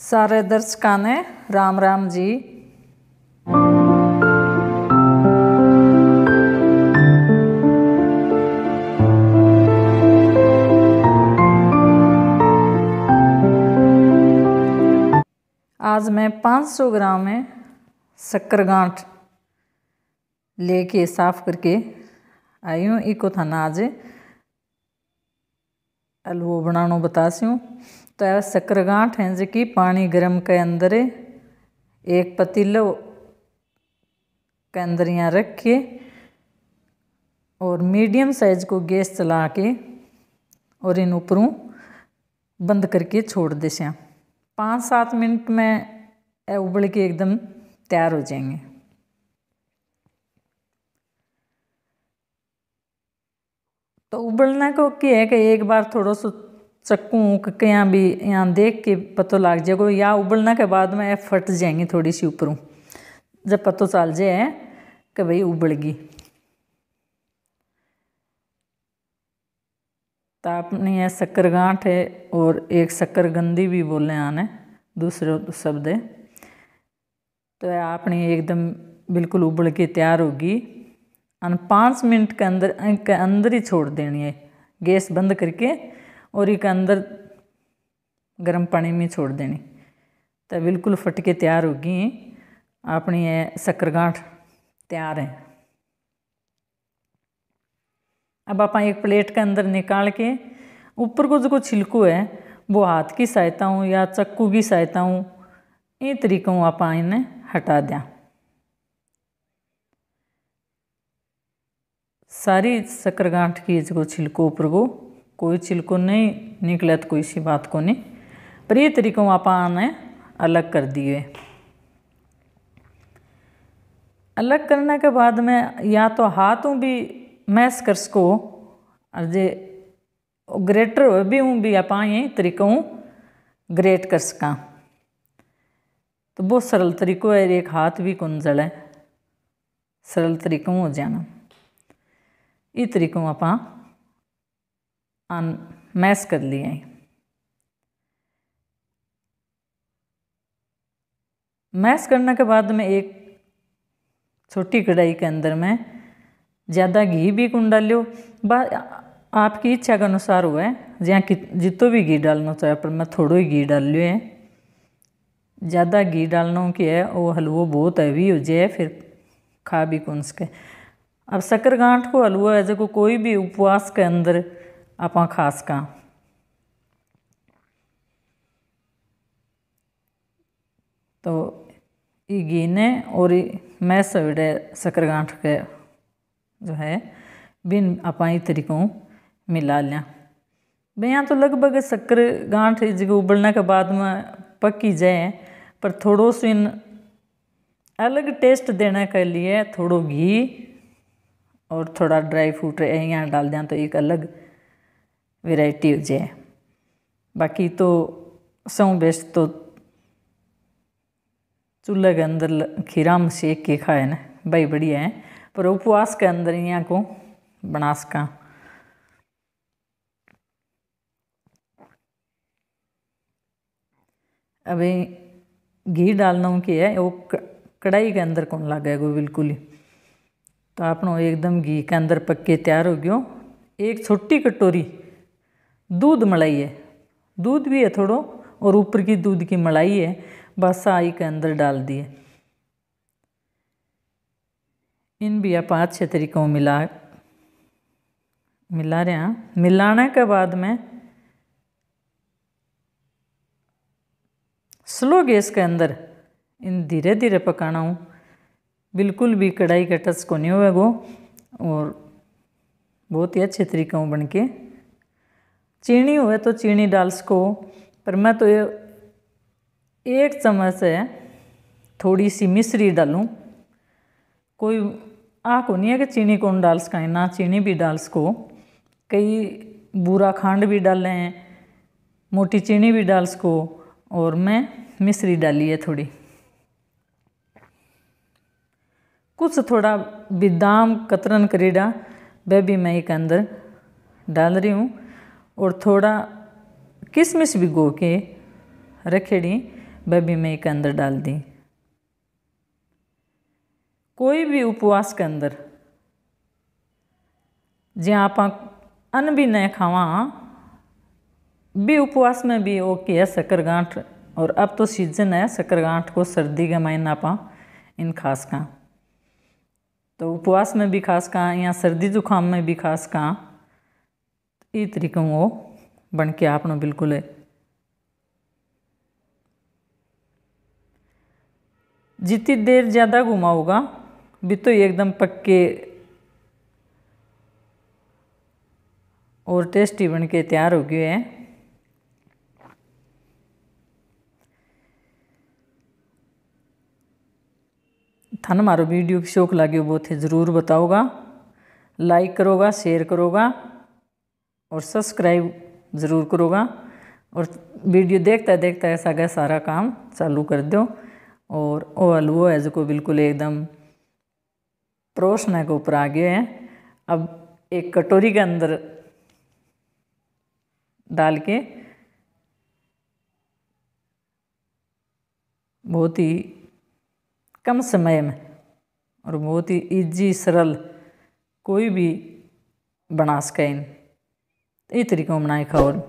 सारे दर्शकों ने राम राम जी आज मैं 500 ग्राम है गांठ लेके साफ करके आई हूँ इको थाना आज हलवो बनाना बतासी हूँ तो आया शकरगांठ हैं जी की पानी गर्म के अंदर एक पतीलो के अंदर यहाँ रखिए और मीडियम साइज को गैस चला के और इन ऊपरों बंद करके छोड़ दे दें पाँच सात मिनट में उबल के एकदम तैयार हो जाएंगे तो उबलना को क्या है कि एक बार थोड़ा सा चक्कू ककड़ियाँ भी यहाँ देख के पतो लाग जाएगा या उबलना के बाद में फट जाएंगी थोड़ी सी ऊपरों जब पतो चल जाए कि भाई उबल गई तो आपने यह गांठ है और एक शक्कर गंदी भी बोले आने दूसरे शब्द है तो आपने एकदम बिल्कुल उबल के तैयार होगी और पाँच मिनट के अंदर के अंदर ही छोड़ देनी है गैस बंद करके और एक अंदर गर्म पानी में छोड़ देनी तो बिल्कुल फटके तैयार तैयार होगी अपनी ये शक्करगांठ तैयार है अब आप एक प्लेट के अंदर निकाल के ऊपर को जो छिलको है वो हाथ की सहायता हूँ या चक्कू की सहायता हूँ ये तरीकों आप इन्हें हटा दें सारी शक्करगांठ की जो छिलको ऊपर को कोई चिलको नहीं निकले तो कोई सी बात को नहीं पर ये तरीकों आप अलग कर दिए अलग करने के बाद में या तो हाथों भी मैस कर सको और जे ग्रेटर भी हूँ भी आप तरीकों ग्रेट कर सका तो बहुत सरल तरीको है एक हाथ भी कौन जड़े सरल तरीकों हो जाना ये तरीकों आप आन कर लिए हैं करने के बाद में एक छोटी कढ़ाई के अंदर में ज़्यादा घी भी कौन डालियो बा आपकी इच्छा के अनुसार हुआ है जहाँ जितो भी घी डालना चाहे पर मैं थोड़ो ही घी डाल लियो है ज़्यादा घी डालना की है वो हलवो बहुत हैवी हो जाए फिर खा भी कौन सके अब गांठ को हलवा है जो कोई भी उपवास के अंदर आप खासक तो ये गीने और मैं सविडे सकरगांठ के जो है बिन आप तरीकों मिला लिया बया तो लगभग शक्कर गांठ जो उबलने के बाद में पकी जाए पर थोड़ो सो इन अलग टेस्ट देने के लिए थोड़ो घी और थोड़ा ड्राई फ्रूट यहाँ डाल दें तो एक अलग वेराइटी છે बाकी तो सौ बेस्ट तो चूल्हे के अंदर खीरा में सेक के खाए ना भाई बढ़िया है पर उपवास के अंदर यहाँ को बना सका अभी घी डालना की है वो कढ़ाई के अंदर कौन लागेगा बिल्कुल ही तो आपनों एकदम घी के अंदर पक के तैयार हो गयो एक छोटी कटोरी दूध मलाई है दूध भी है थोड़ो और ऊपर की दूध की मलाई है बस आई के अंदर डाल दिए इन भी आप पाँच छः तरीक़ों मिला मिला रहे हैं मिलाने के बाद में स्लो गैस के अंदर इन धीरे धीरे पकाना हूँ बिल्कुल भी कढ़ाई का टच को नहीं होगा और बहुत ही अच्छे तरीक़ों बन के चीनी हुए तो चीनी डाल सको पर मैं तो एक चम्मच है थोड़ी सी मिश्री डालूँ कोई आ को नहीं है कि चीनी कौन डाल सकें ना चीनी भी डाल सको कई बूरा खांड भी डालें मोटी चीनी भी डाल सको और मैं मिश्री डाली है थोड़ी कुछ थोड़ा बदाम कतरन करीडा वह भी मैं एक अंदर डाल रही हूँ और थोड़ा किशमिश भिगो के रखेड़ी बेबी मई के अंदर डाल दी कोई भी उपवास के अंदर जी आप अन्न भी नहीं खावा भी उपवास में भी ओके है शक्करगांठ और अब तो सीजन है शक्करगांठ को सर्दी का मायने आप इन खास का तो उपवास में भी खास का या सर्दी जुकाम में भी खास का वो बन के आप बिल्कुल जितनी देर ज़्यादा घुमाओगा भी तो एकदम पक्के और टेस्टी बन के तैयार हो गए हैं थान मारो वीडियो की शौक लगे बहुत थे ज़रूर बताओगा लाइक करोगा शेयर करोगा और सब्सक्राइब ज़रूर करोगा और वीडियो देखता देखता ऐसा का सारा काम चालू कर दो और ओ हलवो है जो बिल्कुल एकदम परोसने के ऊपर आ गया है अब एक कटोरी के अंदर डाल के बहुत ही कम समय में और बहुत ही इजी सरल कोई भी बना सकें એ ત્રિકોણ નાખ્યા હોય